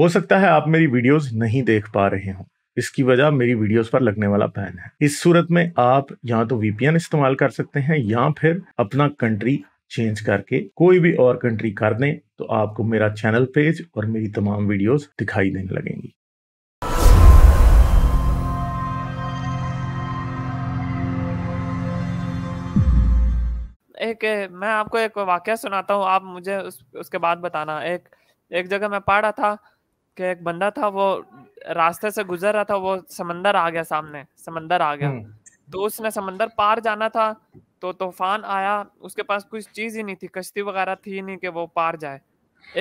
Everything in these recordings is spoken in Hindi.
हो सकता है आप मेरी वीडियोस नहीं देख पा रहे हो इसकी वजह मेरी वीडियोस पर लगने वाला बैन है इस सूरत में आप या तो वीपीएन इस्तेमाल कर सकते हैं या फिर अपना कंट्री चेंज करके कोई भी और कंट्री कर दें तो आपको मेरा चैनल पेज और मेरी तमाम वीडियोस दिखाई देने लगेंगी एक मैं आपको एक वाक्य सुनाता हूँ आप मुझे उस, उसके बाद बताना एक एक जगह मैं पढ़ रहा था कि एक बंदा था वो रास्ते से गुजर रहा था वो समंदर आ गया सामने समंदर आ गया हम्म। तो उसने समंदर पार जाना था तो तूफान आया उसके पास कुछ चीज ही नहीं थी कश्ती वगैरह थी नहीं कि वो पार जाए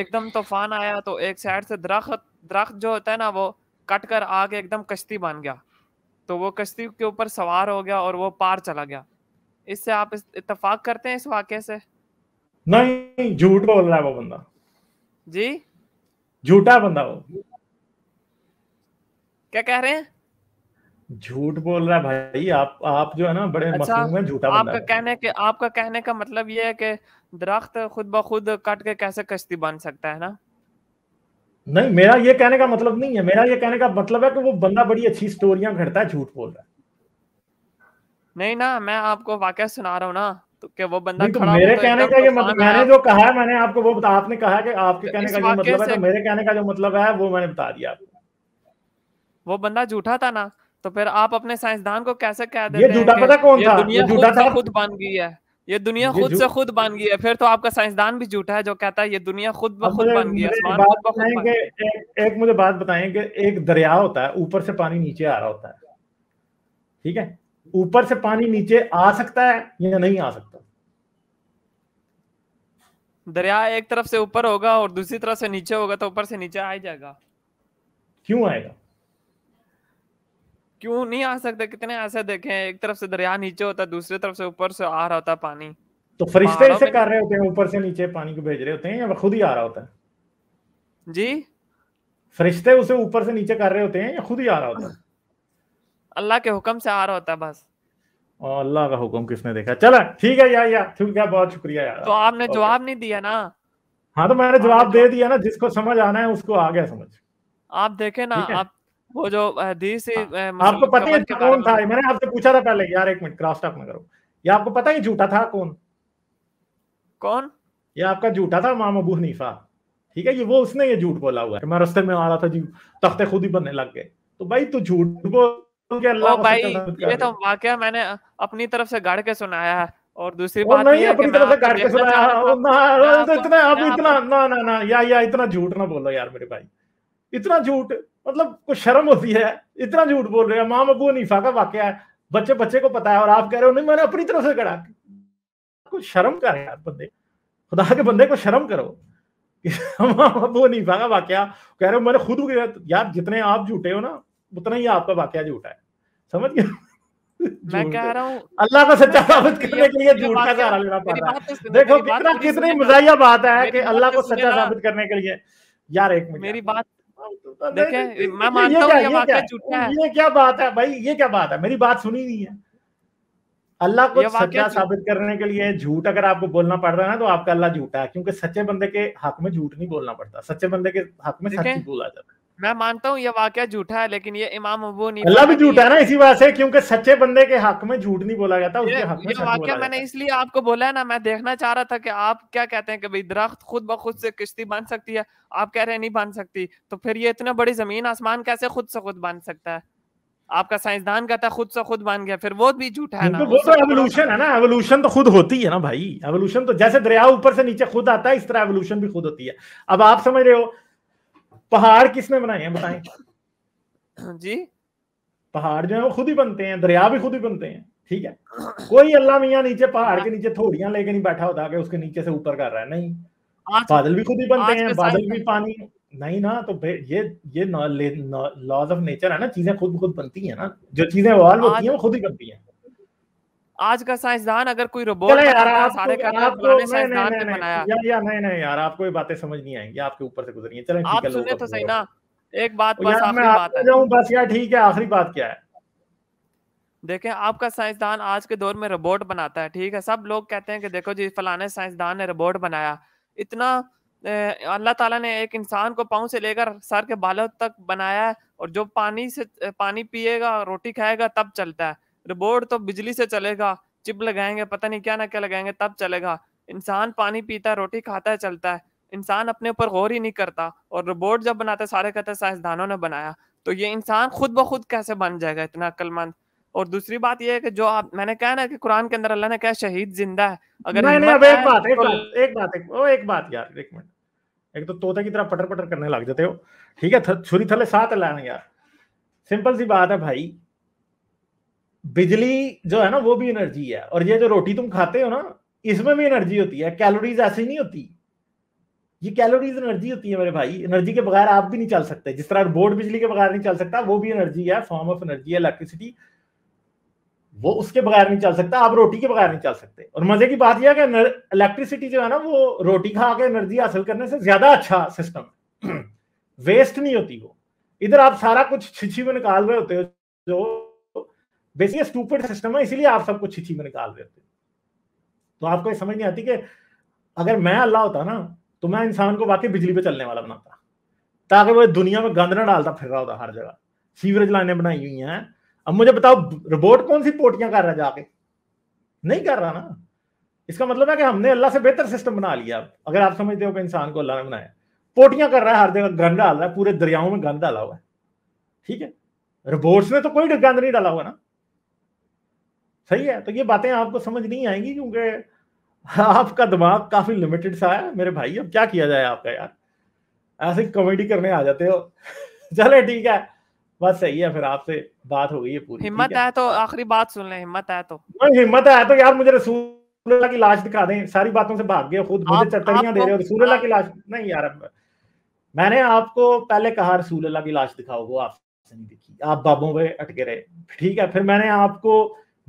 एकदम तूफान आया तो एक साइड से दरख्त दरख्त जो होता है ना वो कट कर आगे एकदम कश्ती बन गया तो वो कश्ती के ऊपर सवार हो गया और वो पार चला गया इससे आप इतफाक करते हैं इस वाक्य से नहीं झूठ बोल रहा है वो बंदा जी झूठा बंदा हो क्या कह रहे हैं झूठ बोल रहा है भाई आप आप जो है ना बड़े अच्छा, मखलूम झूठा आपका कहने के आपका कहने का मतलब ये है कि दरख्त खुद ब खुद काट के कैसे कश्ती बन सकता है ना नहीं मेरा ये कहने का मतलब नहीं है मेरा ये कहने का मतलब है कि वो बंदा बड़ी अच्छी स्टोरियां घटता है झूठ बोल रहा है नहीं ना मैं आपको वाक्य सुना रहा हूँ ना तो क्या वो बंदा तो खड़ा मेरे कहने का ये मतलब मैंने जो कहा है मैंने आपको वो बता आपने कहा कि आपके कहने का जो मतलब है तो मेरे कहने का जो मतलब है वो मैंने बता दिया आपको वो बंदा झूठा था ना तो फिर आप अपने साइंसदान को कैसे कह देते ये झूठा पता कौन था ये झूठा था खुद बन गई है ये दुनिया खुद से खुद बन गई है फिर तो आपका साइंसदान भी झूठा है जो कहता है ये दुनिया खुद ब खुद बन गई है एक मुझे बात बताएं कि एक दरिया होता है ऊपर से पानी नीचे आ रहा होता है ठीक है ऊपर से पानी नीचे आ सकता है या नहीं आ सकता दरिया एक तरफ से ऊपर होगा और दूसरी तरफ से नीचे होगा तो ऊपर से नीचे आ जाएगा क्यों आएगा क्यों नहीं आ सकता कितने ऐसे देखे एक तरफ से दरिया नीचे होता है दूसरी तरफ से ऊपर से आ रहा होता पानी तो फरिश्ते ऐसे कर रहे होते हैं ऊपर से नीचे पानी को भेज रहे होते हैं या खुद ही आ रहा होता है जी फरिश्ते उसे ऊपर से नीचे कर रहे होते हैं या खुद ही आ रहा होता है अल्लाह के हुक्म से आ रहा होता है बस अल्लाह का हुक्म किसने देखा चला ठीक है यार यार ठीक है बहुत शुक्रिया यार तो आपने जवाब नहीं दिया ना हाँ तो मैंने जवाब दे दिया ना जिसको समझ आना है उसको आ गया समझ आप देखे ना आप वो जो हदीस हाँ। आपको पता है कौन था मैंने आपसे पूछा था पहले यार एक मिनट क्रॉस टॉक में करो ये आपको पता ही झूठा था कौन कौन ये आपका झूठा था इमाम अबू हनीफा ठीक है ये वो उसने ये झूठ बोला हुआ है मैं रस्ते में आ रहा था जी तख्ते खुद ही बनने लग गए तो भाई तू झूठ बोल अल्लाह भाई ये तो वाक्य मैंने अपनी तरफ से गाड़ के सुनाया है और दूसरी बात नहीं अपनी तरफ से गाड़ के सुनाया तो तो इतना आप इतना ना ना ना या या इतना झूठ ना बोलो यार मेरे भाई इतना झूठ मतलब कुछ शर्म होती है इतना झूठ बोल रहे हैं माँ बबू नीफा का वाक्य है बच्चे बच्चे को पता है और आप कह रहे हो नहीं मैंने अपनी तरफ से गड़ा कुछ शर्म कर यार बंदे खुदा के बंदे को शर्म करो माँ बबू नीफा का वाक्य कह रहे हो मैंने खुद यार जितने आप झूठे हो ना उतना ही आपका वाक्य झूठा है समझ गया मैं कह रहा हूँ अल्लाह का सच्चा साबित करने के लिए झूठ का सहारा लेना पड़ रहा है तो देखो कितना कितनी तो मजाया बात है कि अल्लाह तो को सच्चा साबित करने के लिए यार एक मिनट मेरी बात देखे मैं मानता हूँ ये झूठा है ये क्या बात है भाई ये क्या बात है मेरी बात सुनी नहीं है अल्लाह को सच्चा साबित करने के लिए झूठ अगर आपको बोलना पड़ रहा है ना तो आपका अल्लाह झूठा है क्योंकि सच्चे बंदे के हक में झूठ नहीं बोलना पड़ता सच्चे बंदे के हक में सच बोला जाता है मैं मानता हूँ ये वाक्य झूठा है लेकिन ये इमाम अबू नहीं अल्लाह भी झूठा है ना इसी वजह से क्योंकि सच्चे बंदे के हक में झूठ नहीं बोला जाता उसके हक में वाक्य मैंने इसलिए आपको बोला है ना मैं देखना चाह रहा था कि आप क्या कहते हैं कि भाई दरख्त खुद ब खुद से किश्ती बन सकती है आप कह रहे नहीं बांध सकती तो फिर ये इतना बड़ी जमीन आसमान कैसे खुद से खुद बन सकता है आपका साइंसदान कहता खुद से खुद बन गया फिर वो भी झूठा है ना वो तो एवोल्यूशन है ना एवोल्यूशन तो खुद होती है ना भाई एवोल्यूशन तो जैसे दरिया ऊपर से नीचे खुद आता है इस तरह एवोल्यूशन भी खुद होती है अब आप समझ रहे हो पहाड़ किसने बनाए हैं बताए हाँ जी पहाड़ जो है वो खुद ही बनते हैं दरिया भी खुद ही बनते हैं ठीक है कोई अल्लाह मियाँ नीचे पहाड़ के नीचे थोड़ियां लेके नहीं बैठा होता कि उसके नीचे से ऊपर कर रहा है नहीं बादल भी खुद ही बनते हैं बादल भी पानी नहीं ना तो ये ये लॉज ऑफ नेचर है ना चीजें खुद खुद बनती है ना जो चीजें इवॉल्व होती है वो खुद ही बनती है आज का साइंसदान अगर कोई रोबोट सारे तो का आप तो पुराने साइंसदान ने बनाया या या नहीं नहीं यार आपको बातें समझ नहीं आएंगी आपके ऊपर से गुजरी है चलें आप सुने तो सही ना एक बात बस आखिरी बात है बस यार ठीक है आखिरी बात क्या है देखें आपका साइंसदान आज के दौर में रोबोट बनाता है ठीक है सब लोग कहते हैं कि देखो जी फलाने साइंसदान ने रोबोट बनाया इतना अल्लाह ताला ने एक इंसान को पाँव से लेकर सर के बालों तक बनाया है और जो पानी से पानी पिएगा रोटी खाएगा तब चलता है रोबोट तो बिजली से चलेगा चिप लगाएंगे पता नहीं क्या ना क्या लगाएंगे तब चलेगा इंसान पानी पीता है रोटी खाता है चलता है इंसान अपने ऊपर गौर ही नहीं करता और रोबोट जब बनाते सारे कहते हैं साइंसदानों ने बनाया तो ये इंसान खुद ब खुद कैसे बन जाएगा इतना अक्लमंद और दूसरी बात ये है कि जो आप मैंने कहा ना कि कुरान के अंदर अल्लाह ने कहा शहीद जिंदा है अगर नहीं, नहीं, अब एक तो बात एक बात एक बात एक, बात एक बात यार एक मिनट एक तो तोते की तरह पटर पटर करने लग जाते हो ठीक है छुरी थले साथ लाने यार सिंपल सी बात है भाई बिजली जो है ना वो भी एनर्जी है और ये जो रोटी तुम खाते हो ना इसमें भी एनर्जी होती है कैलोरीज ऐसी नहीं होती ये कैलोरीज एनर्जी होती है मेरे भाई एनर्जी के बगैर आप भी नहीं चल सकते जिस तरह बोर्ड बिजली के बगैर नहीं चल सकता वो भी एनर्जी है फॉर्म ऑफ एनर्जी है इलेक्ट्रिसिटी वो उसके बगैर नहीं चल सकता आप रोटी के बगैर नहीं चल सकते और मजे की बात यह है कि इलेक्ट्रिसिटी जो है ना वो रोटी खा के एनर्जी हासिल करने से ज्यादा अच्छा सिस्टम वेस्ट नहीं होती वो इधर आप सारा कुछ छिछी में निकाल रहे होते हो जो बेसिकली स्टूपिड सिस्टम है इसीलिए आप सब कुछ छिछी में निकाल देते तो आपको ये समझ नहीं आती कि अगर मैं अल्लाह होता ना तो मैं इंसान को वाकई बिजली पे चलने वाला बनाता ताकि वो दुनिया में गंद ना डालता फिर रहा होता हर जगह सीवरेज लाइने बनाई हुई हैं अब मुझे बताओ रोबोट कौन सी पोटियां कर रहा है जाके नहीं कर रहा ना इसका मतलब है कि हमने अल्लाह से बेहतर सिस्टम बना लिया अगर आप समझते हो कि इंसान को अल्लाह ने बनाया पोटियां कर रहा है हर जगह गंद डाल रहा है पूरे दरियाओं में गंद डाला हुआ है ठीक है रोबोट्स ने तो कोई गंद नहीं डाला हुआ ना सही है तो ये बातें आपको समझ नहीं आएंगी क्योंकि आपका दिमाग काफी लिमिटेड सा है मेरे भाई अब क्या किया जाए आपका यार ऐसे कॉमेडी करने आ जाते हो चले ठीक है बस सही है फिर आपसे बात हो गई है पूरी हिम्मत है तो आखिरी बात सुन ले हिम्मत है तो हिम्मत है तो यार मुझे रसूल की लाश दिखा दें सारी बातों से भाग गए खुद मुझे चटनियां दे रहे हो रसूल की लाश नहीं यार मैंने आपको पहले कहा रसूल की लाश दिखाओ वो आपसे नहीं दिखी आप बाबों पे अटके रहे ठीक है फिर मैंने आपको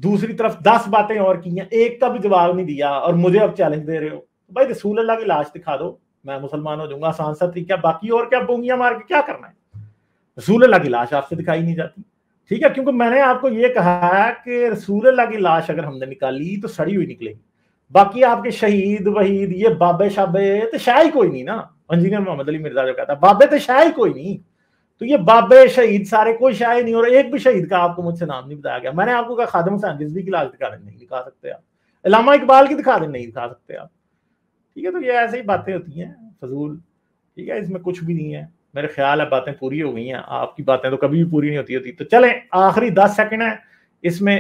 दूसरी तरफ दस बातें और की हैं एक का भी जवाब नहीं दिया और मुझे अब चैलेंज दे रहे हो भाई रसूल अल्लाह की लाश दिखा दो मैं मुसलमान हो जाऊंगा आसान सा तरीका बाकी और क्या बोंगियां मार के क्या करना है रसूल अल्लाह की लाश आपसे दिखाई नहीं जाती ठीक है क्योंकि मैंने आपको ये कहा है कि रसूल अल्लाह की लाश अगर हमने निकाली तो सड़ी हुई निकलेगी बाकी आपके शहीद वहीद ये बाबे शाबे तो ही कोई नहीं ना इंजीनियर मोहम्मद अली मिर्जा जो कहता बाबे तो ही कोई नहीं तो ये बाबे शहीद सारे कोई शायद नहीं हो रहा एक भी शहीद का आपको मुझसे नाम नहीं बताया गया मैंने आपको कहा खादम हुसैन रिजवी की लाल दिखा दें नहीं दिखा सकते आप इलामा इकबाल की दिखा दें नहीं दिखा सकते आप ठीक है तो ये ऐसे ही बातें होती हैं फजूल ठीक है इसमें कुछ भी नहीं है मेरे ख्याल है बातें पूरी हो गई हैं आपकी बातें तो कभी भी पूरी नहीं होती होती तो चले आखिरी दस सेकेंड है इसमें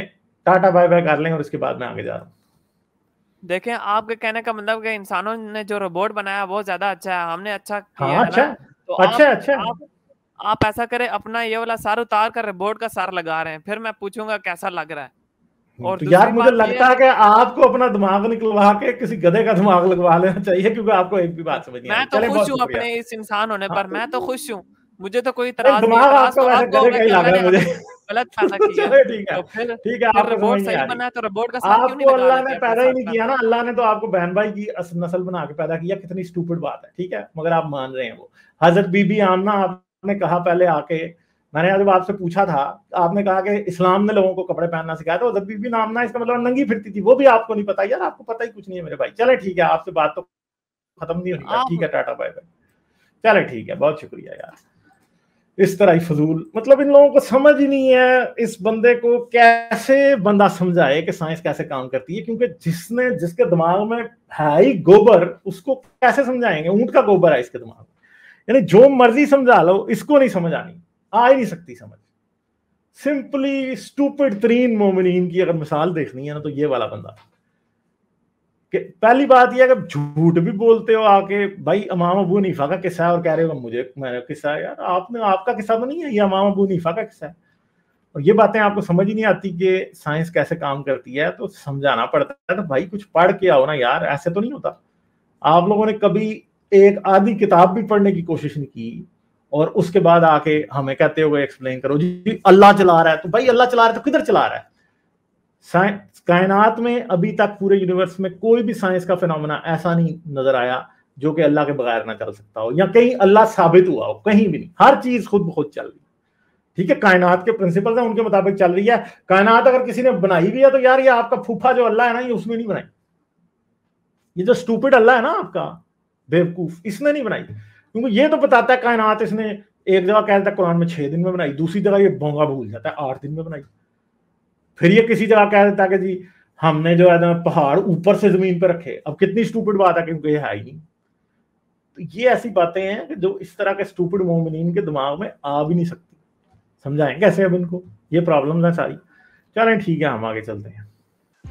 टाटा बाय बाय कर लें और इसके बाद मैं आगे जा रहा हूँ देखें आपके कहने का मतलब कि इंसानों ने जो रोबोट बनाया बहुत ज्यादा अच्छा है हमने अच्छा किया हाँ, अच्छा तो अच्छा आप, अच्छा आप, आप ऐसा करें अपना ये वाला सार उतार कर बोर्ड का सार लगा रहे हैं फिर मैं पूछूंगा कैसा लग रहा है हम्म, और तो यार मुझे लगता है कि आपको अपना दिमाग निकलवा के किसी गधे का दिमाग लगवा लेना चाहिए क्योंकि आपको एक भी बात समझ नहीं मैं तो खुश हूँ अपने इस इंसान होने पर हाँ, मैं तो, तो खुश हूँ मुझे तो कोई इतराज नहीं तो गलत ठीक है तो ठीक तो अल्लाह ने पैदा ही नहीं किया ना अल्लाह ने तो आपको बहन भाई की नस्ल बना के पैदा किया कितनी स्टूपिड बात है ठीक है मगर आप मान रहे हैं वो हजरत बीबी आमना आप आपने कहा पहले आके मैंने जब आपसे पूछा था आपने कहा कि इस्लाम ने लोगों को कपड़े पहनना सिखाया था जब भी नाम ना इसका मतलब नंगी फिरती थी वो भी आपको नहीं पता यार आपको पता ही कुछ नहीं है मेरे भाई चले ठीक है आपसे बात तो खत्म नहीं होगी हाँ। ठीक है टाटा बाय बाय चले ठीक है बहुत शुक्रिया यार इस तरह ही फजूल मतलब इन लोगों को समझ ही नहीं है इस बंदे को कैसे बंदा समझाए कि साइंस कैसे काम करती है क्योंकि जिसने जिसके दिमाग में है ही गोबर उसको कैसे समझाएंगे ऊंट का गोबर है इसके दिमाग में यानी जो मर्जी समझा लो इसको नहीं समझ आनी आ ही नहीं सकती समझ सिंपली स्टूपिड तरीन मोमिन की अगर मिसाल देखनी है ना तो ये वाला बंदा कि पहली बात यह अगर झूठ भी बोलते हो आके भाई अमाम अबू नीफा का किस्सा है और कह रहे हो मुझे मेरा किस्सा है यार आपने आपका किस्सा तो नहीं है ये अमाम अबू नीफा का किस्सा है और ये बातें आपको समझ ही नहीं आती कि साइंस कैसे काम करती है तो समझाना पड़ता है तो भाई कुछ पढ़ के आओ ना यार ऐसे तो नहीं होता आप लोगों ने कभी एक आधी किताब भी पढ़ने की कोशिश नहीं की और उसके बाद आके हमें कहते हुए एक्सप्लेन करो जी अल्लाह चला रहा है तो भाई अल्लाह चला रहा है तो किधर चला रहा है साइंस कायनात में अभी तक पूरे यूनिवर्स में कोई भी साइंस का फिनोमेना ऐसा नहीं नजर आया जो कि अल्लाह के बगैर ना चल सकता हो या कहीं अल्लाह साबित हुआ हो कहीं भी नहीं हर चीज खुद खुद चल रही ठीक है कायनात के प्रिंसिपल हैं उनके मुताबिक चल रही है कायनात अगर किसी ने बनाई भी है तो यार ये आपका फूफा जो अल्लाह है ना ये उसमें नहीं बनाई ये जो स्टूपिड अल्लाह है ना आपका बेवकूफ इसने नहीं बनाई क्योंकि ये तो बताता है कायनात इसने एक जगह कहता है कुरान में छह दिन में बनाई दूसरी जगह ये बोंगा भूल जाता है आठ दिन में बनाई फिर ये किसी जगह कह देता है कि जी हमने जो है ना पहाड़ ऊपर से जमीन पर रखे अब कितनी स्टूपिड बात है क्योंकि ये है ही नहीं तो ये ऐसी बातें हैं कि जो इस तरह के स्टूपिड मोमिन के दिमाग में आ भी नहीं सकती समझाएं कैसे अब इनको ये प्रॉब्लम है सारी चलें ठीक है हम आगे चलते हैं